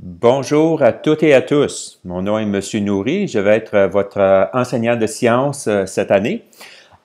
Bonjour à toutes et à tous. Mon nom est Monsieur Nourri. Je vais être euh, votre euh, enseignant de sciences euh, cette année.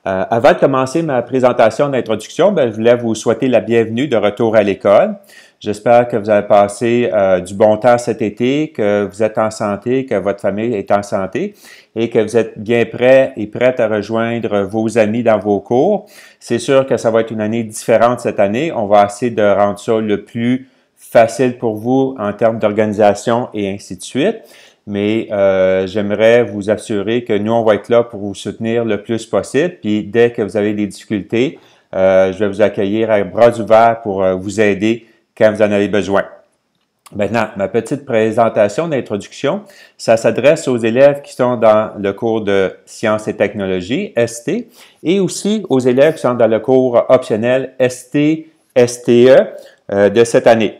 avant de commencer ma présentation d'introduction, ben, je voulais vous souhaiter la bienvenue de retour à l'école. J'espère que vous avez passé du bon temps cet été, que vous êtes en santé, que votre famille est en santé et que vous êtes bien prêt et prête à rejoindre vos amis dans vos cours. C'est sûr que ça va être une année différente cette année. On va essayer de rendre ça le plus facile pour vous en termes d'organisation et ainsi de suite. Mais euh, j'aimerais vous assurer que nous, on va être là pour vous soutenir le plus possible. Puis dès que vous avez des difficultés, euh, je vais vous accueillir à bras ouverts pour euh, vous aider quand vous en avez besoin. Maintenant, ma petite présentation d'introduction, ça s'adresse aux élèves qui sont dans le cours de sciences et technologies, ST, et aussi aux élèves qui sont dans le cours optionnel ST, STE de cette année.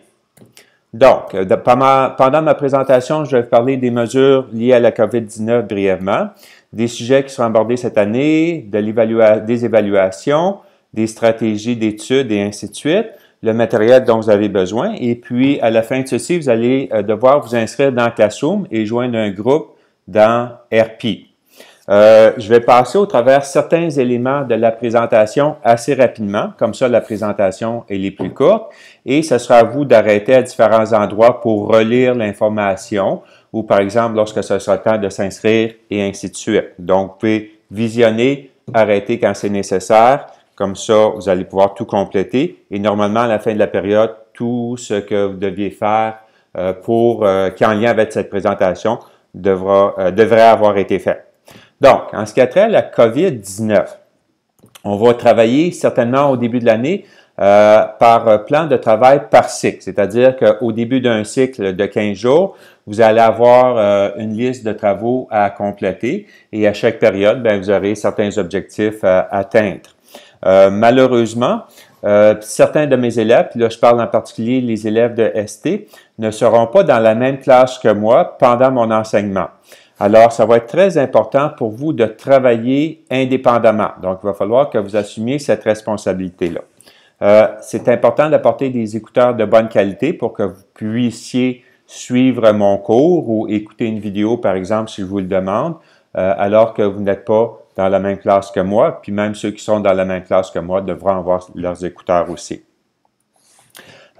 Donc, euh, pendant, ma présentation, je vais parler des mesures liées à la COVID-19 brièvement, des sujets qui seront abordés cette année, de des évaluations, des stratégies d'études et ainsi de suite, le matériel dont vous avez besoin. Et puis, à la fin de ceci, vous allez euh, devoir vous inscrire dans Classroom et joindre un groupe dans RP. Euh, je vais passer au travers certains éléments de la présentation assez rapidement, comme ça la présentation est les plus courtes et ce sera à vous d'arrêter à différents endroits pour relire l'information, ou par exemple lorsque ce sera le temps de s'inscrire, et ainsi de suite. Donc, vous pouvez visionner, arrêter quand c'est nécessaire, comme ça vous allez pouvoir tout compléter, et normalement à la fin de la période, tout ce que vous deviez faire euh, pour euh, qui en lien avec cette présentation devra, devrait avoir été fait. Donc, en ce qui a trait à la COVID-19, on va travailler certainement au début de l'année euh, par plan de travail par cycle, c'est-à-dire qu'au début d'un cycle de 15 jours, vous allez avoir euh, une liste de travaux à compléter et à chaque période, ben, vous aurez certains objectifs à atteindre. Euh, malheureusement, certains de mes élèves, là je parle en particulier les élèves de ST, ne seront pas dans la même classe que moi pendant mon enseignement. Alors, ça va être très important pour vous de travailler indépendamment. Donc, il va falloir que vous assumiez cette responsabilité-là. Euh, c'est important d'apporter des écouteurs de bonne qualité pour que vous puissiez suivre mon cours ou écouter une vidéo, par exemple, si je vous le demande, euh, alors que vous n'êtes pas dans la même classe que moi. Puis même ceux qui sont dans la même classe que moi devront avoir leurs écouteurs aussi.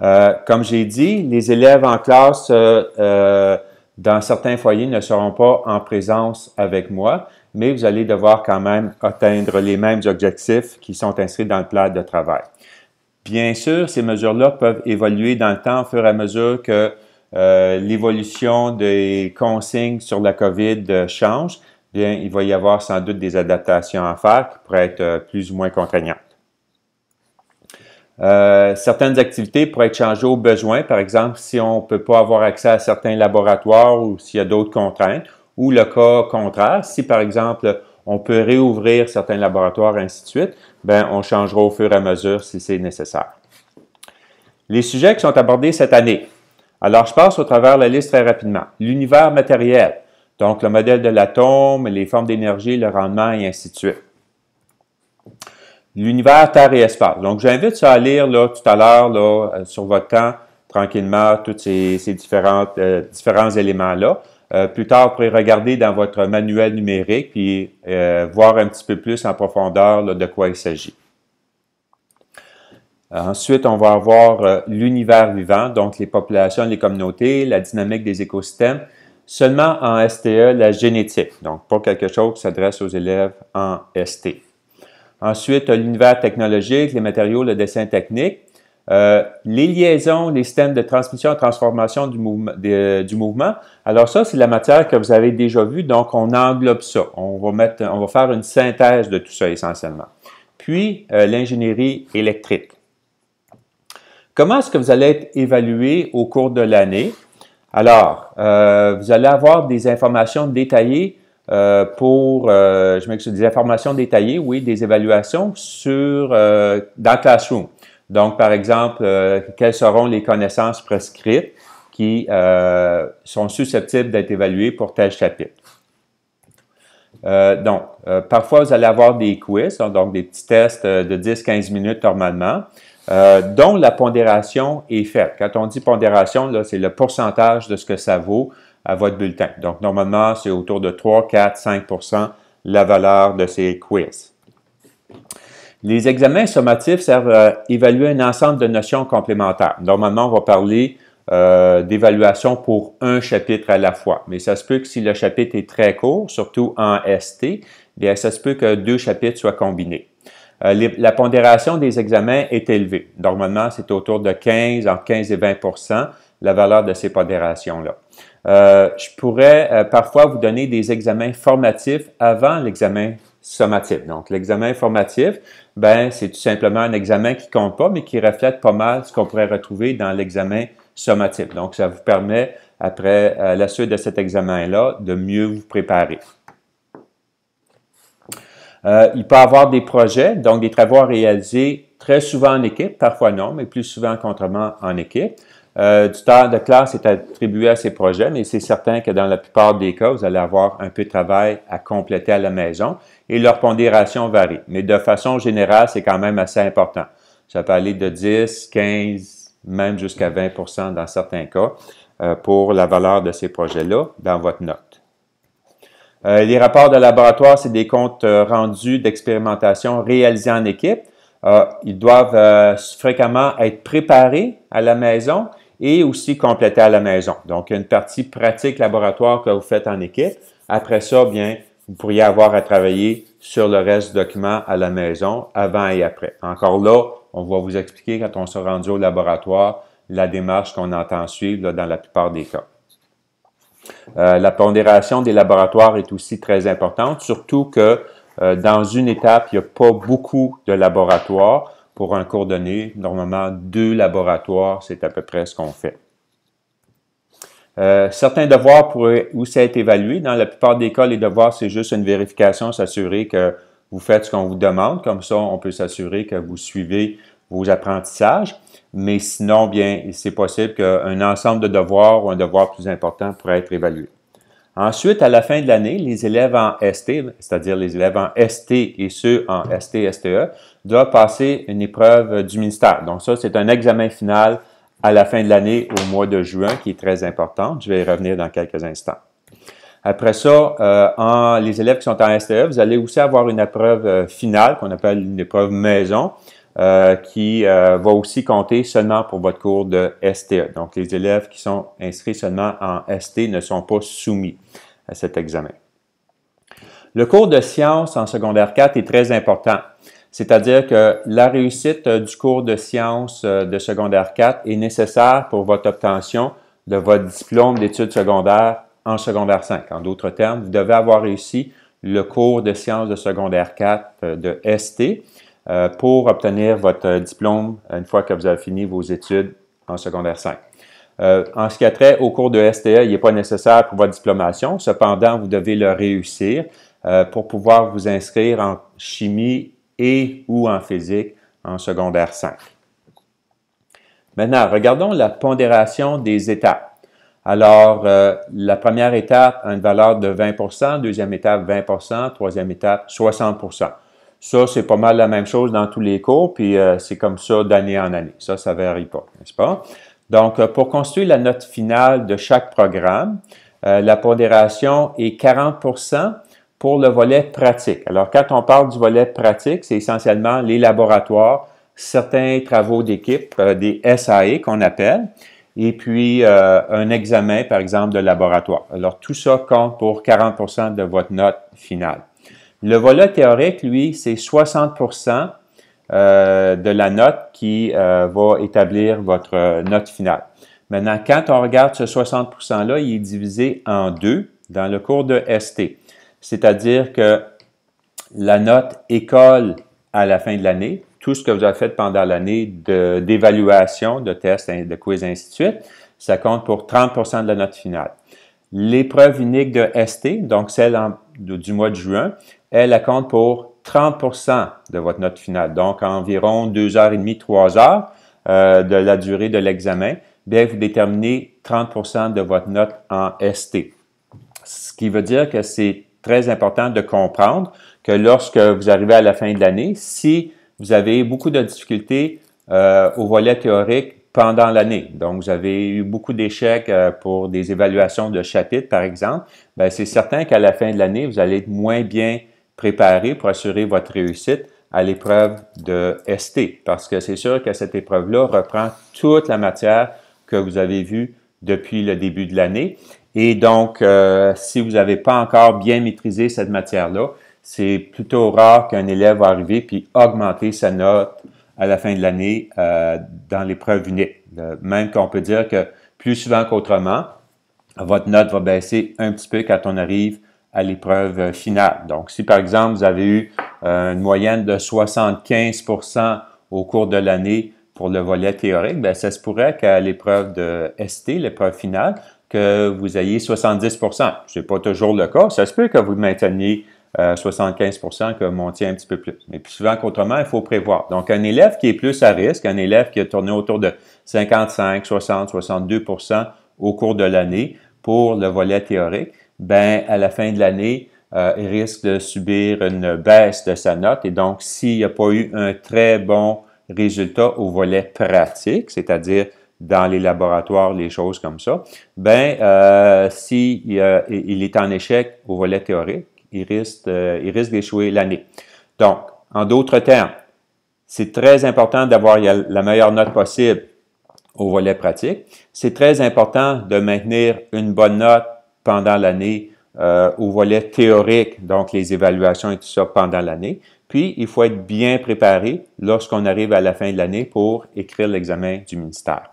Euh, comme j'ai dit, les élèves en classe euh, dans certains foyers, ne seront pas en présence avec moi, mais vous allez devoir quand même atteindre les mêmes objectifs qui sont inscrits dans le plan de travail. Bien sûr, ces mesures-là peuvent évoluer dans le temps au fur et à mesure que euh, l'évolution des consignes sur la COVID euh, change. Bien, il va y avoir sans doute des adaptations à faire qui pourraient être euh, plus ou moins contraignantes. Euh, certaines activités pourraient être changées au besoin, par exemple si on ne peut pas avoir accès à certains laboratoires ou s'il y a d'autres contraintes, ou le cas contraire, si par exemple on peut réouvrir certains laboratoires, ainsi de suite, ben, on changera au fur et à mesure si c'est nécessaire. Les sujets qui sont abordés cette année. Alors, je passe au travers de la liste très rapidement. L'univers matériel, donc le modèle de l'atome, les formes d'énergie, le rendement et ainsi de suite l'univers Terre et Espace. Donc, j'invite ça à lire là, tout à l'heure là, euh, sur votre temps, tranquillement, tous ces, différentes, euh, différents éléments-là. Euh, plus tard, vous pourrez regarder dans votre manuel numérique puis voir un petit peu plus en profondeur de quoi il s'agit. Ensuite, on va avoir l'univers vivant, donc les populations, les communautés, la dynamique des écosystèmes, seulement en STE, la génétique, donc pas quelque chose qui s'adresse aux élèves en ST. E. Ensuite, l'univers technologique, les matériaux, le dessin technique. Euh, les liaisons, les systèmes de transmission et transformation euh, du, mouvement, Alors ça, c'est la matière que vous avez déjà vue, donc on englobe ça. On va, on va faire une synthèse de tout ça essentiellement. Puis, euh, l'ingénierie électrique. Comment est-ce que vous allez être évalué au cours de l'année? Alors, vous allez avoir des informations détaillées euh, pour, euh, je des informations détaillées, oui, des évaluations sur, euh, dans Classroom. Donc, par exemple, quelles seront les connaissances prescrites qui sont susceptibles d'être évaluées pour tel chapitre. donc, parfois, vous allez avoir des quiz, hein, donc des petits tests de 10-15 minutes normalement, dont la pondération est faite. Quand on dit pondération, c'est le pourcentage de ce que ça vaut à votre bulletin. Donc, normalement, c'est autour de 3, 4, 5 la valeur de ces quiz. Les examens sommatifs servent à évaluer un ensemble de notions complémentaires. Normalement, on va parler euh, d'évaluation pour un chapitre à la fois. Mais ça se peut que si le chapitre est très court, surtout en ST, bien, ça se peut que deux chapitres soient combinés. Euh, la pondération des examens est élevée. Normalement, c'est autour de 15, entre 15 et 20 la valeur de ces pondérations-là. Euh, je pourrais euh, parfois vous donner des examens formatifs avant l'examen sommatif. Donc, l'examen formatif, ben, c'est tout simplement un examen qui compte pas, mais qui reflète pas mal ce qu'on pourrait retrouver dans l'examen sommatif. Donc, ça vous permet, après euh, la suite de cet examen-là, de mieux vous préparer. il peut y avoir des projets, donc des travaux réalisés très souvent en équipe, parfois non, mais plus souvent contrairement en équipe. Euh, du temps de classe est attribué à ces projets, mais c'est certain que dans la plupart des cas, vous allez avoir un peu de travail à compléter à la maison et leur pondération varie. Mais de façon générale, c'est quand même assez important. Ça peut aller de 10, 15, même jusqu'à 20 dans certains cas euh, pour la valeur de ces projets-là dans votre note. Euh, les rapports de laboratoire, c'est des comptes rendus d'expérimentation réalisés en équipe. ils doivent fréquemment être préparés à la maison et aussi compléter à la maison. Donc, une partie pratique laboratoire que vous faites en équipe. Après ça, bien, vous pourriez avoir à travailler sur le reste du document à la maison avant et après. Encore là, on va vous expliquer quand on sera rendu au laboratoire la démarche qu'on entend suivre dans la plupart des cas. Euh, la pondération des laboratoires est aussi très importante, surtout que euh, dans une étape, il n'y a pas beaucoup de laboratoires pour un cours donné, normalement deux laboratoires, c'est à peu près ce qu'on fait. Euh, certains devoirs pourraient aussi être évalués. Dans la plupart des cas, les devoirs, c'est juste une vérification, s'assurer que vous faites ce qu'on vous demande. Comme ça, on peut s'assurer que vous suivez vos apprentissages. Mais sinon, bien, c'est possible qu'un ensemble de devoirs ou un devoir plus important pourrait être évalué. Ensuite, à la fin de l'année, les élèves en ST, c'est-à-dire les élèves en ST et ceux en ST, STE, doivent passer une épreuve du ministère. Donc ça, c'est un examen final à la fin de l'année au mois de juin qui est très important. Je vais y revenir dans quelques instants. Après ça, euh, les élèves qui sont en STE, vous allez aussi avoir une épreuve euh, finale qu'on appelle une épreuve maison euh, qui euh, va aussi compter seulement pour votre cours de ST. E. Donc, les élèves qui sont inscrits seulement en ST e ne sont pas soumis à cet examen. Le cours de sciences en secondaire 4 est très important. C'est-à-dire que la réussite euh, du cours de sciences de secondaire 4 est nécessaire pour votre obtention de votre diplôme d'études secondaires en secondaire 5. En d'autres termes, vous devez avoir réussi le cours de sciences de secondaire 4 de ST e. Euh, pour obtenir votre euh, diplôme euh, une fois que vous avez fini vos études en secondaire 5. en ce qui a trait au cours de STE, il n'est pas nécessaire pour votre diplomation. Cependant, vous devez le réussir pour pouvoir vous inscrire en chimie et ou en physique en secondaire 5. Maintenant, regardons la pondération des étapes. Alors, la première étape a une valeur de 20 deuxième étape 20 troisième étape 60 ça, c'est pas mal la même chose dans tous les cours, puis euh, c'est comme ça d'année en année. Ça, ça varie pas, n'est-ce pas? Donc, euh, pour construire la note finale de chaque programme, euh, la pondération est 40 pour le volet pratique. Alors, quand on parle du volet pratique, c'est essentiellement les laboratoires, certains travaux d'équipe, des SAE qu'on appelle, et puis un examen, par exemple, de laboratoire. Alors, tout ça compte pour 40 de votre note finale. Le volet théorique, lui, c'est 60 euh, de la note qui euh, va établir votre euh, note finale. Maintenant, quand on regarde ce 60 %-là, il est divisé en deux dans le cours de ST. C'est-à-dire que la note école à la fin de l'année, tout ce que vous avez fait pendant l'année d'évaluation, de, tests, de quiz, ainsi de suite, ça compte pour 30 de la note finale. L'épreuve unique de ST, donc celle du mois de juin, elle compte pour 30 de votre note finale, donc environ 2 et demie, 3 heures euh, de la durée de l'examen, bien vous déterminez 30 de votre note en ST. Ce qui veut dire que c'est très important de comprendre que lorsque vous arrivez à la fin de l'année, si vous avez beaucoup de difficultés euh, au volet théorique pendant l'année, donc vous avez eu beaucoup d'échecs euh, pour des évaluations de chapitres, par exemple, ben, c'est certain qu'à la fin de l'année, vous allez être moins bien préparer pour assurer votre réussite à l'épreuve de ST, parce que c'est sûr que cette épreuve-là reprend toute la matière que vous avez vue depuis le début de l'année. Et donc, euh, si vous n'avez pas encore bien maîtrisé cette matière-là, c'est plutôt rare qu'un élève va arriver puis augmenter sa note à la fin de l'année euh, dans l'épreuve unique. Euh, même qu'on peut dire que plus souvent qu'autrement, votre note va baisser un petit peu quand on arrive à l'épreuve euh, finale. Donc, si par exemple, vous avez eu euh, une moyenne de 75 au cours de l'année pour le volet théorique, bien, ça se pourrait qu'à l'épreuve de ST, l'épreuve finale, que vous ayez 70 Ce n'est pas toujours le cas. Ça se peut que vous mainteniez 75 que vous montiez un petit peu plus. Mais plus souvent qu'autrement, il faut prévoir. Donc, un élève qui est plus à risque, un élève qui a tourné autour de 55, 60, 62 au cours de l'année pour le volet théorique, ben, à la fin de l'année, euh, il risque de subir une baisse de sa note. Et donc, s'il n'y a pas eu un très bon résultat au volet pratique, c'est-à-dire dans les laboratoires, les choses comme ça, ben, euh, est en échec au volet théorique, il risque, euh, il risque d'échouer l'année. Donc, en d'autres termes, c'est très important d'avoir la meilleure note possible au volet pratique. C'est très important de maintenir une bonne note pendant l'année euh, au volet théorique, donc les évaluations et tout ça pendant l'année. Puis, il faut être bien préparé lorsqu'on arrive à la fin de l'année pour écrire l'examen du ministère.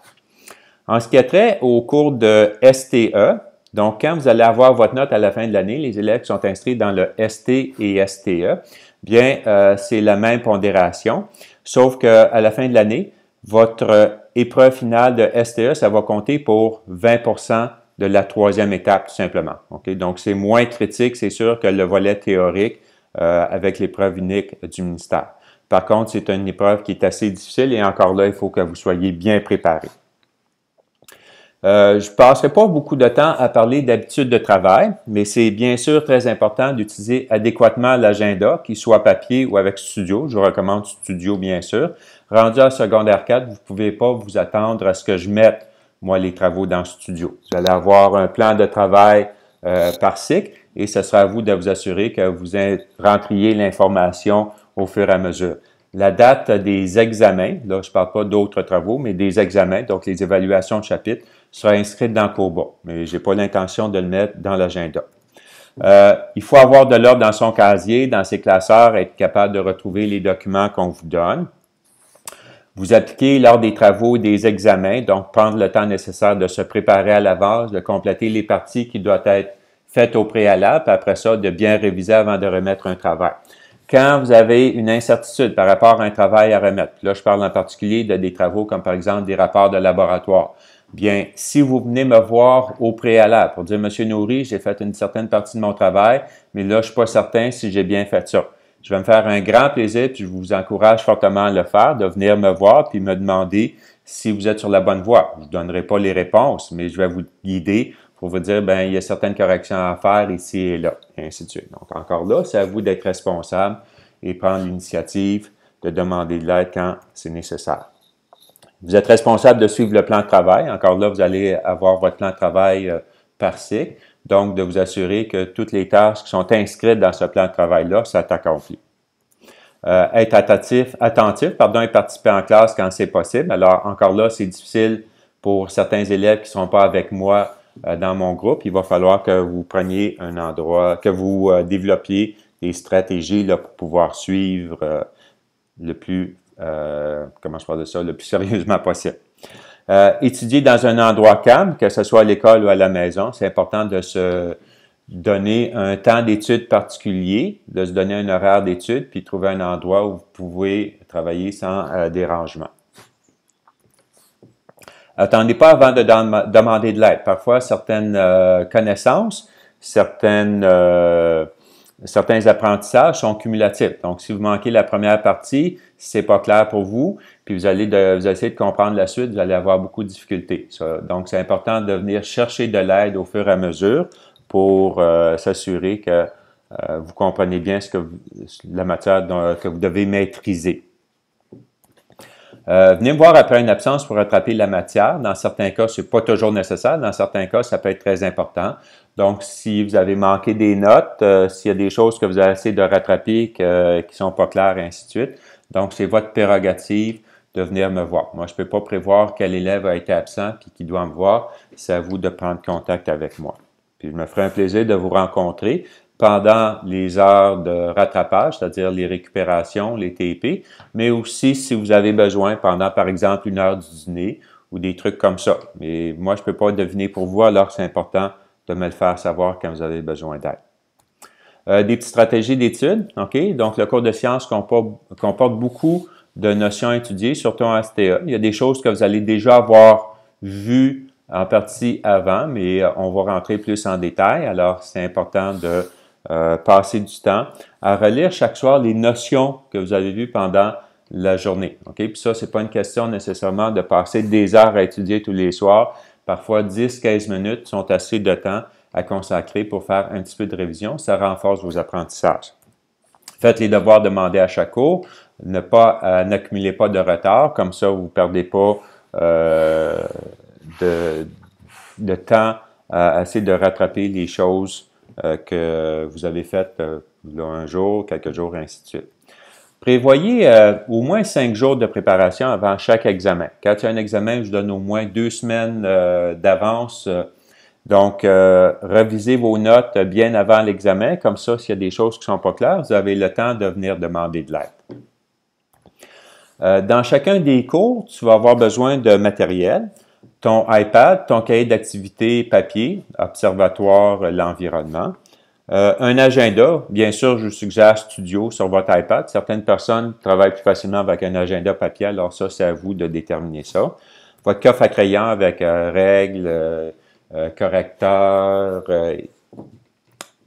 En ce qui a trait au cours de STE, donc quand vous allez avoir votre note à la fin de l'année, les élèves qui sont inscrits dans le ST et STE, bien, euh, c'est la même pondération, sauf qu'à la fin de l'année, votre euh, épreuve finale de STE, ça va compter pour 20 de la troisième étape, tout simplement. Donc, c'est moins critique, c'est sûr, que le volet théorique euh, avec l'épreuve unique du ministère. Par contre, c'est une épreuve qui est assez difficile et encore là, il faut que vous soyez bien préparé. Euh, je ne passerai pas beaucoup de temps à parler d'habitudes de travail, mais c'est bien sûr très important d'utiliser adéquatement l'agenda, qu'il soit papier ou avec studio. Je vous recommande studio, bien sûr. Rendu à secondaire 4, vous ne pouvez pas vous attendre à ce que je mette moi, les travaux dans le studio. Vous allez avoir un plan de travail euh, par cycle et ce sera à vous de vous assurer que vous rentriez l'information au fur et à mesure. La date des examens, là, je ne parle pas d'autres travaux, mais des examens, donc les évaluations de chapitre, sera inscrite dans Cobo mais je n'ai pas l'intention de le mettre dans l'agenda. Euh, il faut avoir de l'ordre dans son casier, dans ses classeurs, être capable de retrouver les documents qu'on vous donne. Vous appliquez lors des travaux des examens, donc prendre le temps nécessaire de se préparer à l'avance, de compléter les parties qui doivent être faites au préalable, puis après ça, de bien réviser avant de remettre un travail. Quand vous avez une incertitude par rapport à un travail à remettre, là je parle en particulier de des travaux comme par exemple des rapports de laboratoire, bien, si vous venez me voir au préalable pour dire, Monsieur Nourri, j'ai fait une certaine partie de mon travail, mais là je suis pas certain si j'ai bien fait ça je vais me faire un grand plaisir, puis je vous encourage fortement à le faire, de venir me voir, puis me demander si vous êtes sur la bonne voie. Je ne donnerai pas les réponses, mais je vais vous guider pour vous dire, ben il y a certaines corrections à faire ici et là, et ainsi de suite. Donc, encore là, c'est à vous d'être responsable et prendre l'initiative de demander de l'aide quand c'est nécessaire. Vous êtes responsable de suivre le plan de travail. Encore là, vous allez avoir votre plan de travail euh, par cycle. Donc, de vous assurer que toutes les tâches qui sont inscrites dans ce plan de travail-là ça t'accomplit. Euh, être attentif, pardon, et participer en classe quand c'est possible. Alors, encore là, c'est difficile pour certains élèves qui ne sont pas avec moi euh, dans mon groupe. Il va falloir que vous preniez un endroit, que vous euh, développiez des stratégies là, pour pouvoir suivre le plus, comment je parle de ça, le plus sérieusement possible. Euh, étudier dans un endroit calme, que ce soit à l'école ou à la maison, c'est important de se donner un temps d'étude particulier, de se donner un horaire d'étude, puis trouver un endroit où vous pouvez travailler sans euh, dérangement. Attendez pas avant de demander de l'aide. Parfois, certaines euh, connaissances, certaines euh, certains apprentissages sont cumulatifs. Donc, si vous manquez la première partie, si c'est pas clair pour vous, puis vous allez, de, essayer de comprendre la suite, vous allez avoir beaucoup de difficultés. donc, c'est important de venir chercher de l'aide au fur et à mesure pour euh, s'assurer que euh, vous comprenez bien ce que la matière que vous devez maîtriser. Euh, venez me voir après une absence pour rattraper la matière. Dans certains cas, c'est pas toujours nécessaire. Dans certains cas, ça peut être très important. Donc, si vous avez manqué des notes, euh, s'il y a des choses que vous avez essayé de rattraper qui ne sont pas claires, et ainsi de suite. Donc, c'est votre prérogative de venir me voir. Moi, je ne peux pas prévoir quel élève a été absent et qui doit me voir. C'est à vous de prendre contact avec moi. Puis, je me ferai un plaisir de vous rencontrer pendant les heures de rattrapage, c'est-à-dire les récupérations, les TP, mais aussi si vous avez besoin pendant, par exemple, une heure du dîner ou des trucs comme ça. Mais moi, je ne peux pas deviner pour vous, alors c'est important de me le faire savoir quand vous avez besoin d'aide. Euh, des petites stratégies d'études, OK? Donc, le cours de sciences comporte, beaucoup de notions étudiées, surtout en STA. E. Il y a des choses que vous allez déjà avoir vues en partie avant, mais euh, on va rentrer plus en détail. Alors, c'est important de euh, passer du temps à relire chaque soir les notions que vous avez vues pendant la journée. OK? Puis ça, c'est pas une question nécessairement de passer des heures à étudier tous les soirs, Parfois 10-15 minutes sont assez de temps à consacrer pour faire un petit peu de révision. Ça renforce vos apprentissages. Faites les devoirs demandés à chaque cours. Ne pas, euh, n'accumulez pas de retard. Comme ça, vous ne perdez pas euh, de, de, temps euh, assez de rattraper les choses euh, que vous avez faites un jour, quelques jours, et ainsi de suite. Prévoyez euh, au moins cinq jours de préparation avant chaque examen. Quand il y a un examen, je donne au moins deux semaines euh, d'avance. Donc, euh, revisez vos notes bien avant l'examen. Comme ça, s'il y a des choses qui ne sont pas claires, vous avez le temps de venir demander de l'aide. dans chacun des cours, tu vas avoir besoin de matériel. Ton iPad, ton cahier d'activité papier, observatoire, l'environnement. Euh, un agenda, bien sûr, je vous suggère Studio sur votre iPad. Certaines personnes travaillent plus facilement avec un agenda papier, alors ça, c'est à vous de déterminer ça. Votre coffre à crayon avec euh, règles, euh, euh correcteurs,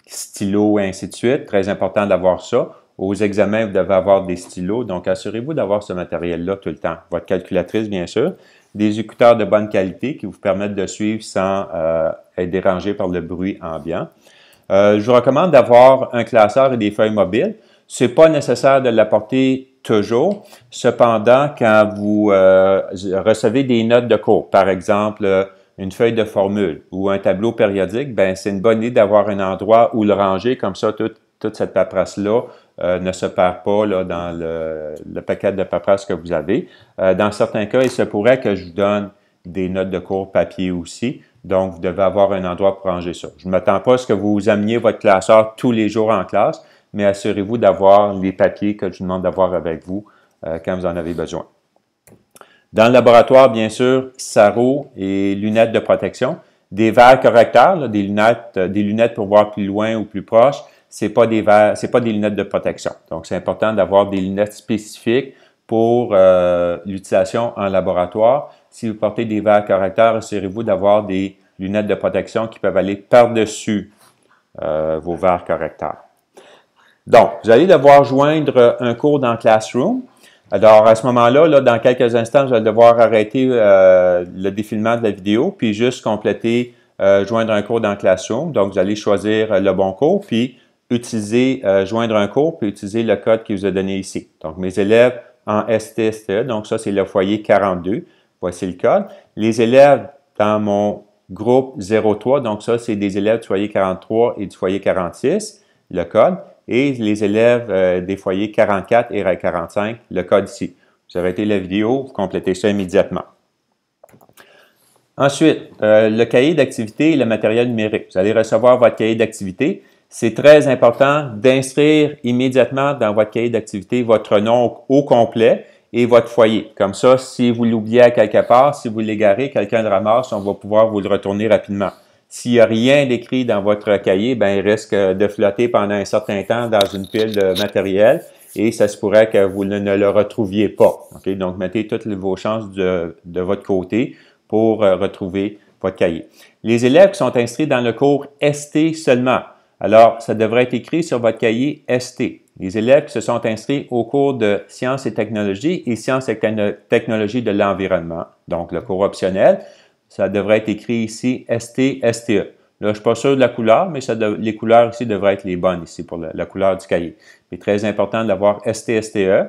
stylos, et ainsi de suite. Très important d'avoir ça. Aux examens, vous devez avoir des stylos, donc assurez-vous d'avoir ce matériel-là tout le temps. Votre calculatrice, bien sûr. Des écouteurs de bonne qualité qui vous permettent de suivre sans être dérangé par le bruit ambiant euh, je vous recommande d'avoir un classeur et des feuilles mobiles. Ce n'est pas nécessaire de l'apporter toujours. Cependant, quand vous euh, recevez des notes de cours, par exemple euh, une feuille de formule ou un tableau périodique, ben c'est une bonne idée d'avoir un endroit où le ranger, comme ça toute cette paperasse-là ne se perd pas là, dans le, paquet de paperasse que vous avez. dans certains cas, il se pourrait que je vous donne des notes de cours papier aussi. Donc, vous devez avoir un endroit pour ranger ça. Je ne m'attends pas à ce que vous ameniez votre classeur tous les jours en classe, mais assurez-vous d'avoir les papiers que je demande d'avoir avec vous euh, quand vous en avez besoin. Dans le laboratoire, bien sûr, sarraux et lunettes de protection. Des verres correcteurs, euh, des, lunettes, pour voir plus loin ou plus proche, ce n'est pas, des pas des lunettes de protection. Donc, c'est important d'avoir des lunettes spécifiques pour euh, l'utilisation en laboratoire. Si vous portez des verres correcteurs, assurez-vous d'avoir des lunettes de protection qui peuvent aller par-dessus euh, vos verres correcteurs. Donc, vous allez devoir joindre un cours dans Classroom. Alors, à ce moment-là, dans quelques instants, vous allez devoir arrêter euh, le défilement de la vidéo, puis juste compléter euh, Joindre un cours dans Classroom. Donc, vous allez choisir le bon cours, puis utiliser Joindre un cours, puis utiliser le code qui vous a donné ici. Donc, mes élèves en STSTE, donc ça, c'est le foyer 42. Voici le code. Les élèves dans mon groupe 03, donc ça, c'est des élèves du foyer 43 et du foyer 46, le code, et les élèves euh, des foyers 44 et 45, le code ici. Vous arrêtez la vidéo, vous complétez ça immédiatement. Ensuite, euh, le cahier d'activité et le matériel numérique. Vous allez recevoir votre cahier d'activité. C'est très important d'inscrire immédiatement dans votre cahier d'activité votre nom au complet et votre foyer. Comme ça, si vous l'oubliez à quelque part, si vous l'égarez, quelqu'un le ramasse, on va pouvoir vous le retourner rapidement. S'il n'y a rien d'écrit dans votre cahier, ben, il risque de flotter pendant un certain temps dans une pile de matériel et ça se pourrait que vous ne, le retrouviez pas. Donc, mettez toutes vos chances de, votre côté pour euh, retrouver votre cahier. Les élèves sont inscrits dans le cours ST seulement. Alors, ça devrait être écrit sur votre cahier ST. Les élèves qui se sont inscrits au cours de sciences et technologies et sciences et technologies de l'environnement, donc le cours optionnel, ça devrait être écrit ici ST, STE. Là, je ne suis pas sûr de la couleur, mais les couleurs ici devraient être les bonnes ici pour la, couleur du cahier. est très important d'avoir ST, STE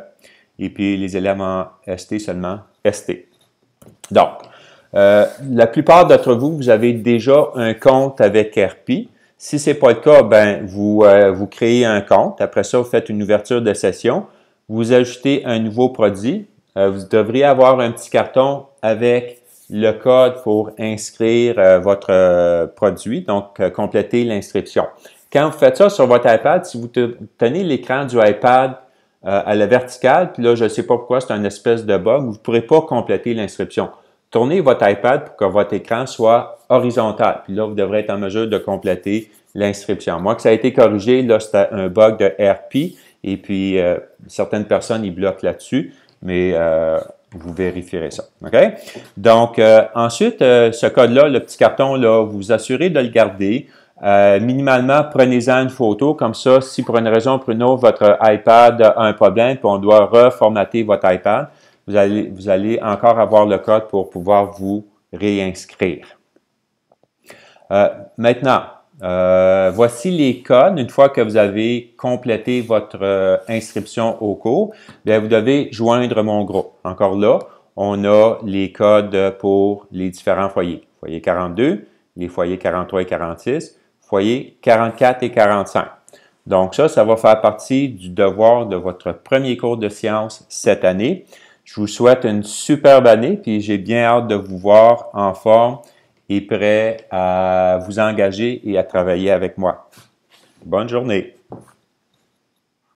et puis les éléments ST seulement ST. Donc, euh, la plupart d'entre vous, vous avez déjà un compte avec RP. Si ce n'est pas le cas, ben, vous, euh, vous créez un compte. Après ça, vous faites une ouverture de session. Vous ajoutez un nouveau produit. Euh, vous devriez avoir un petit carton avec le code pour inscrire euh, votre produit, donc compléter l'inscription. Quand vous faites ça sur votre iPad, si vous tenez l'écran du iPad à la verticale, puis là, je ne sais pas pourquoi, c'est un espèce de bug, vous ne pourrez pas compléter l'inscription tournez votre iPad pour que votre écran soit horizontal. Puis là, vous devrez être en mesure de compléter l'inscription. Moi, que ça a été corrigé, là, c'était un bug de RP. Et puis, euh, certaines personnes, y bloquent là-dessus, mais euh, vous vérifierez ça. OK? Donc, euh, ensuite, ce code-là, le petit carton, là, vous vous assurez de le garder. minimalement, prenez-en une photo. Comme ça, si pour une raison ou pour une autre, votre iPad a un problème, puis on doit reformater votre iPad, vous allez, encore avoir le code pour pouvoir vous réinscrire. Euh, maintenant, euh, voici les codes. Une fois que vous avez complété votre euh, inscription au cours, vous devez joindre mon groupe. Encore là, on a les codes pour les différents foyers. Foyer 42, les foyers 43 et 46, foyers 44 et 45. Donc ça, ça va faire partie du devoir de votre premier cours de sciences cette année. Je vous souhaite une superbe année, puis j'ai bien hâte de vous voir en forme et prêt à vous engager et à travailler avec moi. Bonne journée.